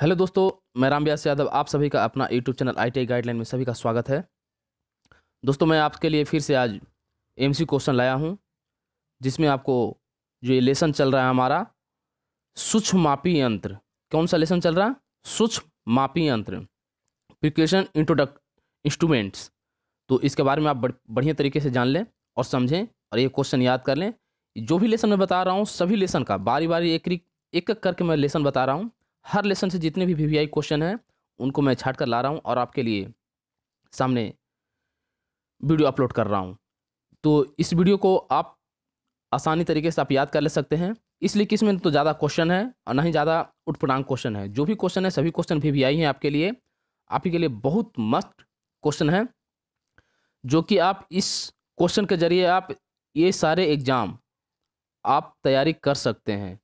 hello दोस्तों मैं राम व्यास यादव आप सभी का अपना यूट्यूब चैनल आई गाइडलाइन में सभी का स्वागत है दोस्तों मैं आपके लिए फिर से आज एम क्वेश्चन लाया हूँ जिसमें आपको जो ये लेसन चल रहा है हमारा सूक्ष्म मापी यंत्र कौन सा लेसन चल रहा है सूक्ष्म मापी यंत्र प्रिकेशन इंट्रोडक्ट इंस्ट्रूमेंट्स तो इसके बारे में आप बढ़िया तरीके से जान लें और समझें और ये क्वेश्चन याद कर लें जो भी लेसन मैं बता रहा हूँ सभी लेसन का बारी बारी एक एक करके मैं लेसन बता रहा हूँ हर लेसन से जितने भी वी क्वेश्चन हैं उनको मैं छाट कर ला रहा हूँ और आपके लिए सामने वीडियो अपलोड कर रहा हूँ तो इस वीडियो को आप आसानी तरीके से आप याद कर ले सकते हैं इसलिए कि इसमें तो ज़्यादा क्वेश्चन है और ना ही ज़्यादा उठपटांग क्वेश्चन है जो भी क्वेश्चन है सभी क्वेश्चन भी, भी आई हैं आपके लिए आप ही के लिए बहुत मस्त क्वेश्चन है जो कि आप इस क्वेश्चन के ज़रिए आप ये सारे एग्ज़ाम आप तैयारी कर सकते हैं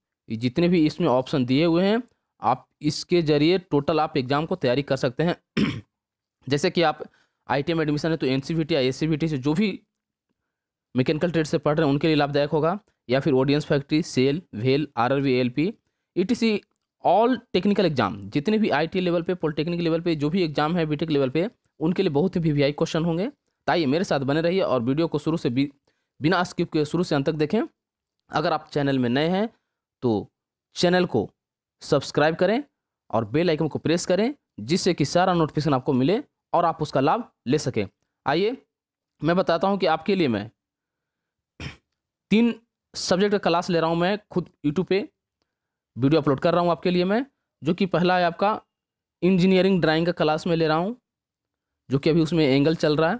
जितने भी इसमें ऑप्शन दिए हुए हैं आप इसके जरिए टोटल आप एग्ज़ाम को तैयारी कर सकते हैं जैसे कि आप आई में एडमिशन है तो एन या ए से जो भी मैकेनिकल ट्रेड से पढ़ रहे हैं उनके लिए लाभदायक होगा या फिर audience factory cell well R R V L P E T C all technical exam जितने भी आई टी लेवल पे पॉलिटेक्निक लेवल पे जो भी एग्जाम है बीटेक लेवल पे उनके लिए बहुत ही वी वी आई क्वेश्चन होंगे ताइए तो मेरे साथ बने रहिए और वीडियो को शुरू से बिना स्किप के शुरू से अंत तक देखें अगर आप चैनल में नए हैं तो चैनल को सब्सक्राइब करें और बेल आइकन को प्रेस करें जिससे कि सारा नोटिफिकेशन आपको मिले और आप उसका लाभ ले सकें आइए मैं बताता हूँ कि आपके लिए मैं तीन सब्जेक्ट का क्लास ले रहा हूँ मैं खुद यूट्यूब पे वीडियो अपलोड कर रहा हूँ आपके लिए मैं जो कि पहला है आपका इंजीनियरिंग ड्राइंग का क्लास में ले रहा हूँ जो कि अभी उसमें एंगल चल रहा है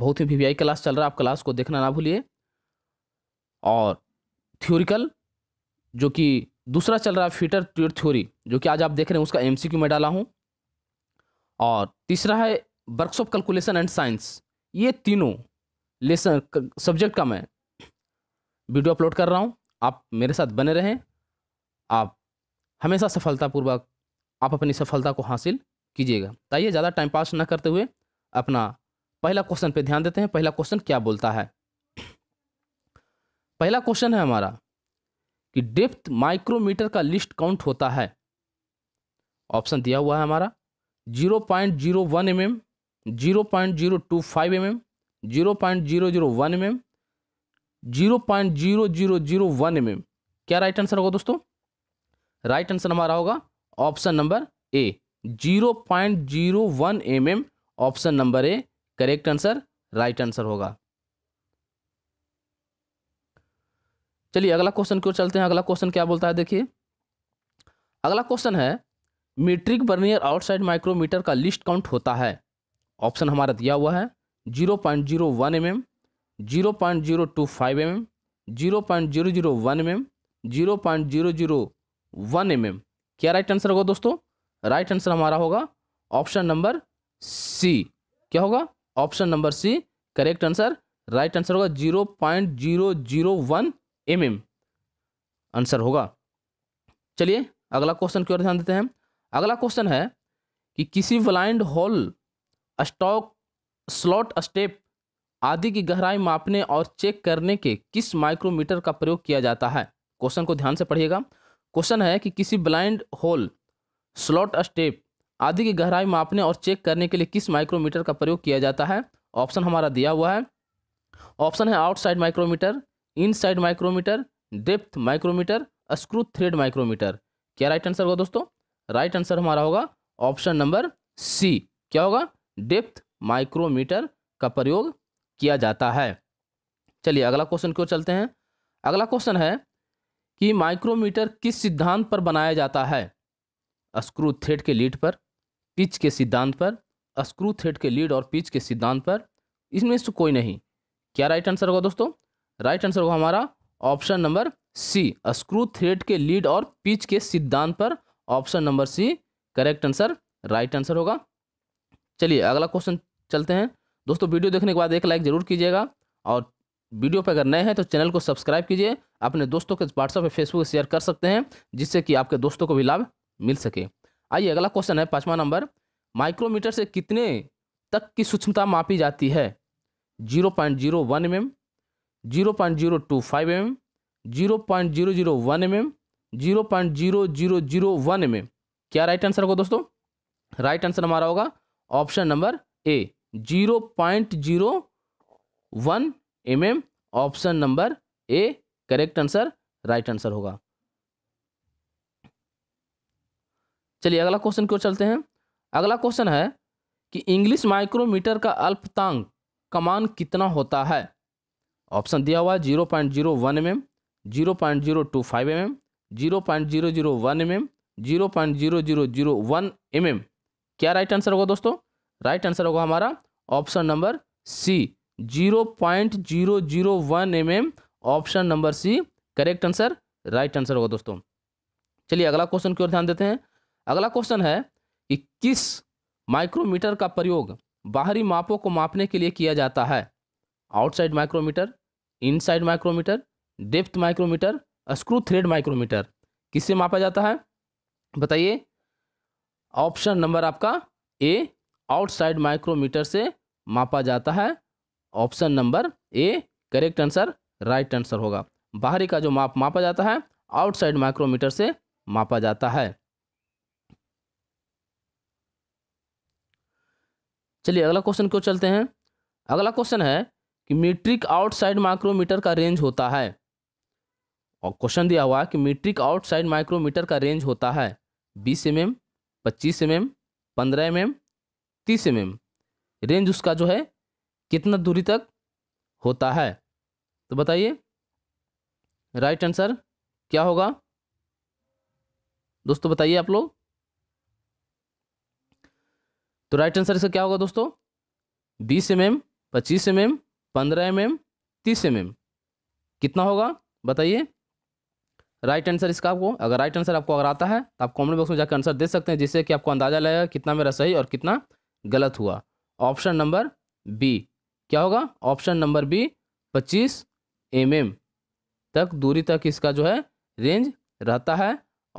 बहुत ही वी क्लास चल रहा है आप क्लास को देखना ना भूलिए और थ्योरिकल जो कि दूसरा चल रहा है फिटर ट्यूर थ्योरी जो कि आज आप देख रहे हैं उसका एम में डाला हूँ और तीसरा है workshop of calculation and science ये तीनों लेसन सब्जेक्ट का मैं वीडियो अपलोड कर रहा हूँ आप मेरे साथ बने रहें आप हमेशा सफलतापूर्वक आप अपनी सफलता को हासिल कीजिएगा आइए ज़्यादा टाइम पास ना करते हुए अपना पहला क्वेश्चन पे ध्यान देते हैं पहला क्वेश्चन क्या बोलता है पहला क्वेश्चन है हमारा कि डेप्थ माइक्रोमीटर का लिस्ट काउंट होता है ऑप्शन दिया हुआ है हमारा zero point zero one M M zero point zero two five M M zero point zero zero one M M zero point zero zero zero one M M क्या right answer होगा दोस्तों right answer हमारा होगा option number A zero point zero one M M option number A correct answer right answer होगा चलिए अगला question की ओर चलते हैं अगला क्वेश्चन क्या बोलता है देखिए अगला क्वेश्चन है मीट्रिक बर्नियर आउटसाइड माइक्रोमीटर का लिस्ट काउंट होता है ऑप्शन हमारा दिया हुआ है zero point zero one M M zero point zero two five M M zero point zero zero one M M zero point zero zero one M M क्या right answer होगा दोस्तों right answer हमारा होगा option number C क्या होगा option number C correct answer right answer होगा zero point zero zero one M M answer होगा चलिए अगला क्वेश्चन की ओर ध्यान देते हैं अगला क्वेश्चन है कि किसी blind hole stock slot step आदि की गहराई मापने और चेक करने के किस माइक्रोमीटर का प्रयोग किया जाता है क्वेश्चन को ध्यान से पढ़िएगा क्वेश्चन है कि किसी ब्लाइंड होल स्लॉट स्टेप आदि की गहराई मापने और चेक करने के लिए किस माइक्रोमीटर का प्रयोग किया जाता है ऑप्शन हमारा दिया हुआ है ऑप्शन है outside micrometer inside micrometer depth micrometer screw thread micrometer क्या राइट आंसर होगा दोस्तों राइट आंसर हमारा होगा ऑप्शन नंबर सी क्या होगा डेप्थ माइक्रोमीटर का प्रयोग किया जाता है चलिए अगला क्वेश्चन क्यों चलते हैं अगला क्वेश्चन है कि माइक्रोमीटर किस सिद्धांत पर बनाया जाता है स्क्रू थ्रेड के लीड पर पिच के सिद्धांत पर स्क्रू थ्रेड के लीड और पिच के सिद्धांत पर इसमें से कोई नहीं क्या राइट आंसर होगा दोस्तों राइट आंसर होगा हमारा option number C screw thread के लीड और पिच के सिद्धांत पर option number C correct answer right answer होगा चलिए अगला क्वेश्चन चलते हैं दोस्तों वीडियो देखने के बाद एक लाइक ज़रूर कीजिएगा और वीडियो पर अगर नए हैं तो चैनल को सब्सक्राइब कीजिए अपने दोस्तों के व्हाट्सएप या फेसबुक शेयर कर सकते हैं जिससे कि आपके दोस्तों को भी लाभ मिल सके आइए अगला क्वेश्चन है पाँचवा नंबर माइक्रोमीटर से कितने तक की सूक्ष्मता मापी जाती है zero point zero one M M zero point zero two five M M zero point zero zero one M M zero point zero zero zero one M M क्या राइट आंसर होगा दोस्तों राइट आंसर हमारा होगा option number A zero point zero one M M option number A correct answer right answer होगा चलिए अगला question क्यों चलते हैं अगला क्वेश्चन है कि इंग्लिश माइक्रोमीटर का अल्पतांक कमान कितना होता है ऑप्शन दिया हुआ है zero point zero one M M zero point zero two five M M zero point zero zero one M M zero point zero zero zero one M M क्या right answer होगा दोस्तों right answer होगा हमारा option number C zero point zero zero one M M option number C correct answer right answer होगा दोस्तों चलिए अगला question की ओर ध्यान देते हैं अगला क्वेश्चन है कि किस माइक्रोमीटर का प्रयोग बाहरी मापों को मापने के लिए किया जाता है outside micrometer inside micrometer depth micrometer screw thread micrometer किससे मापा जाता है बताइए ऑप्शन नंबर आपका ए आउटसाइड माइक्रोमीटर से मापा जाता है option number A correct answer right answer होगा बाहरी का जो माप मापा जाता है आउटसाइड माइक्रोमीटर से मापा जाता है चलिए अगला क्वेश्चन क्यों चलते हैं अगला क्वेश्चन है कि मीट्रिक आउटसाइड माइक्रोमीटर का रेंज होता है और क्वेश्चन दिया हुआ है कि मीट्रिक आउटसाइड माइक्रोमीटर का रेंज होता है बीस एम mm, एम पच्चीस एम mm, एम पंद्रह एम mm, एम तीस एम एम रेंज उसका जो है कितना दूरी तक होता है तो बताइए राइट आंसर क्या होगा दोस्तों बताइए आप लोग तो राइट आंसर इसका क्या होगा दोस्तों बीस एम एम पच्चीस एम एम पंद्रह एम एम तीस एम एम कितना होगा बताइए राइट आंसर इसका आपको अगर राइट आंसर आपको अगर आता है तो आप कमेंट बॉक्स में जाकर आंसर दे सकते हैं जिससे कि आपको अंदाज़ा लगेगा कितना मेरा सही और कितना गलत हुआ ऑप्शन नंबर बी क्या होगा ऑप्शन नंबर बी पच्चीस एम एम तक दूरी तक इसका जो है रेंज रहता है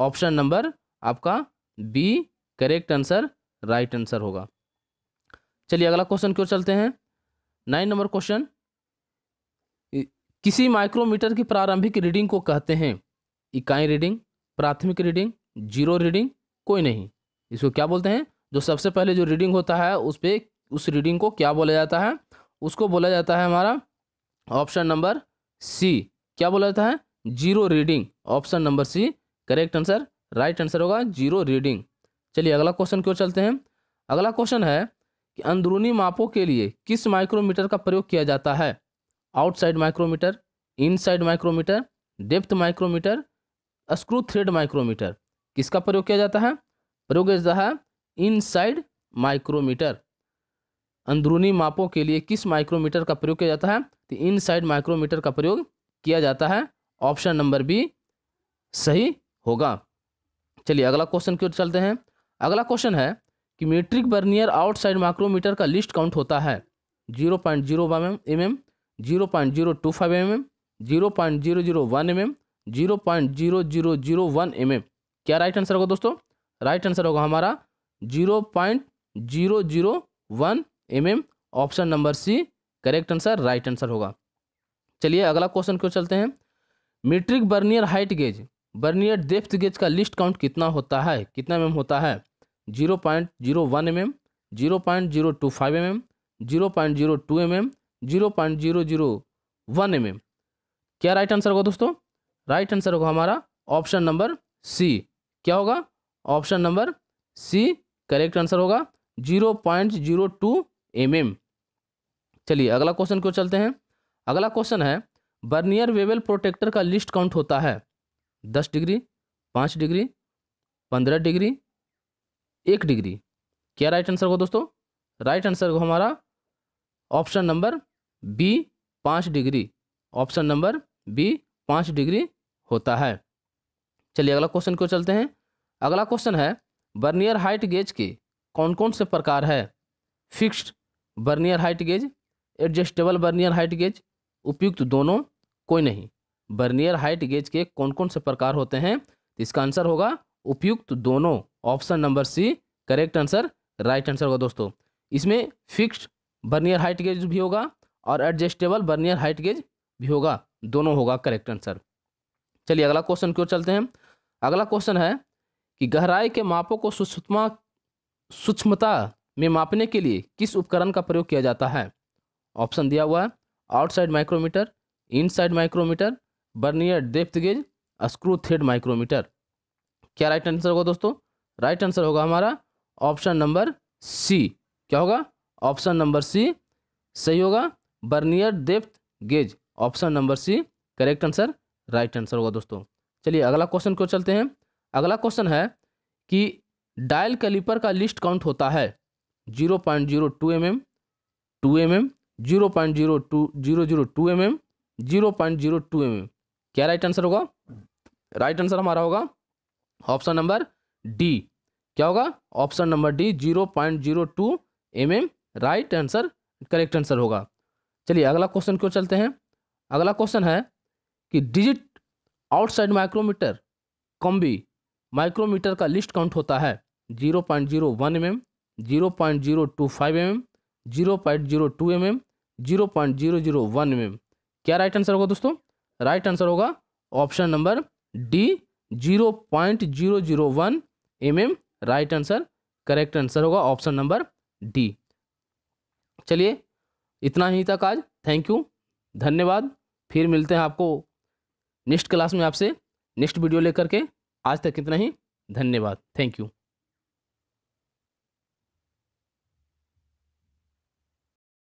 ऑप्शन नंबर आपका B correct answer right answer होगा चलिए अगला क्वेश्चन क्यों चलते हैं नाइन नंबर क्वेश्चन किसी माइक्रोमीटर की प्रारंभिक रीडिंग को कहते हैं इकाई रीडिंग प्राथमिक रीडिंग जीरो रीडिंग कोई नहीं इसको क्या बोलते हैं जो सबसे पहले जो रीडिंग होता है उस पर उस रीडिंग को क्या बोला जाता है उसको बोला जाता है हमारा ऑप्शन नंबर सी क्या बोला जाता है zero reading option number C correct answer right answer होगा जीरो रीडिंग चलिए अगला क्वेश्चन क्यों चलते हैं अगला क्वेश्चन है कि अंदरूनी मापों के लिए किस माइक्रोमीटर का प्रयोग किया जाता है outside micrometer inside micrometer depth micrometer screw thread micrometer किसका प्रयोग किया जाता है प्रयोग किया जाता है इनसाइड माइक्रोमीटर अंदरूनी मापों के लिए किस माइक्रोमीटर का प्रयोग किया जाता है तो इनसाइड माइक्रोमीटर का प्रयोग किया जाता है ऑप्शन नंबर बी सही होगा चलिए अगला क्वेश्चन की ओर चलते हैं अगला क्वेश्चन है कि मीट्रिक बर्नियर आउटसाइड माइक्रोमीटर का लिस्ट काउंट होता है zero point zero one M M zero point zero two five M M zero point zero zero one M M zero point zero zero zero one M M क्या right answer होगा दोस्तों right answer होगा हमारा zero point zero zero one M M option number C correct answer right answer होगा चलिए अगला question क्यों चलते हैं metric vernier height gauge vernier depth gauge का लिस्ट काउंट कितना होता है कितना एम mm होता है zero point zero one M M zero point zero two five M M zero point zero two M M zero point zero zero one M M क्या right answer होगा दोस्तों right answer होगा हमारा option number C क्या होगा option number C correct answer होगा zero point zero two M M चलिए अगला क्वेश्चन क्यों चलते हैं अगला क्वेश्चन है बर्नियर वेवल प्रोटेक्टर का लिस्ट काउंट होता है दस डिग्री पाँच डिग्री पंद्रह डिग्री एक डिग्री क्या राइट आंसर होगा दोस्तों राइट आंसर होगा हमारा ऑप्शन नंबर बी पाँच डिग्री ऑप्शन नंबर बी पाँच डिग्री होता है चलिए अगला क्वेश्चन को चलते हैं अगला क्वेश्चन है बर्नियर हाइट गेज के कौन कौन से प्रकार है fixed vernier height gauge adjustable vernier height gauge उपयुक्त दोनों कोई नहीं बर्नियर हाइट गेज के कौन कौन से प्रकार होते हैं तो इसका आंसर होगा उपयुक्त दोनों option number C correct answer right answer होगा दोस्तों इसमें फिक्स्ड बर्नियर हाइट गेज भी होगा और एडजस्टेबल बर्नियर हाइट गेज भी होगा दोनों होगा करेक्ट आंसर चलिए अगला क्वेश्चन क्यों चलते हैं अगला क्वेश्चन है कि गहराई के मापों को सूक्ष्मता सूक्ष्मता में मापने के लिए किस उपकरण का प्रयोग किया जाता है ऑप्शन दिया हुआ है outside micrometer inside micrometer vernier depth gauge screw thread micrometer क्या राइट आंसर होगा दोस्तों राइट आंसर होगा हमारा ऑप्शन नंबर सी क्या होगा ऑप्शन नंबर सी सही होगा vernier depth gauge option number C correct answer right answer होगा दोस्तों चलिए अगला क्वेश्चन क्यों चलते हैं अगला क्वेश्चन है कि डायल कैलिपर का लिस्ट काउंट होता है zero point zero two M M two M M zero point zero two zero zero two M M zero point zero two M M क्या राइट आंसर होगा right answer हमारा होगा option number D क्या होगा option number D zero point zero two M M right answer correct answer होगा चलिए अगला question क्यों चलते हैं अगला क्वेश्चन है कि digit outside micrometer combi micrometer का लिस्ट काउंट होता है zero point zero one M M zero point zero two five M M zero point zero two M M zero point zero zero one M M क्या right answer होगा दोस्तों right answer होगा option number D zero point zero zero one M M right answer correct answer होगा option number D चलिए इतना ही तक आज thank you धन्यवाद फिर मिलते हैं आपको नेक्स्ट क्लास में आपसे नेक्स्ट वीडियो लेकर के आज तक इतना ही धन्यवाद थैंक यू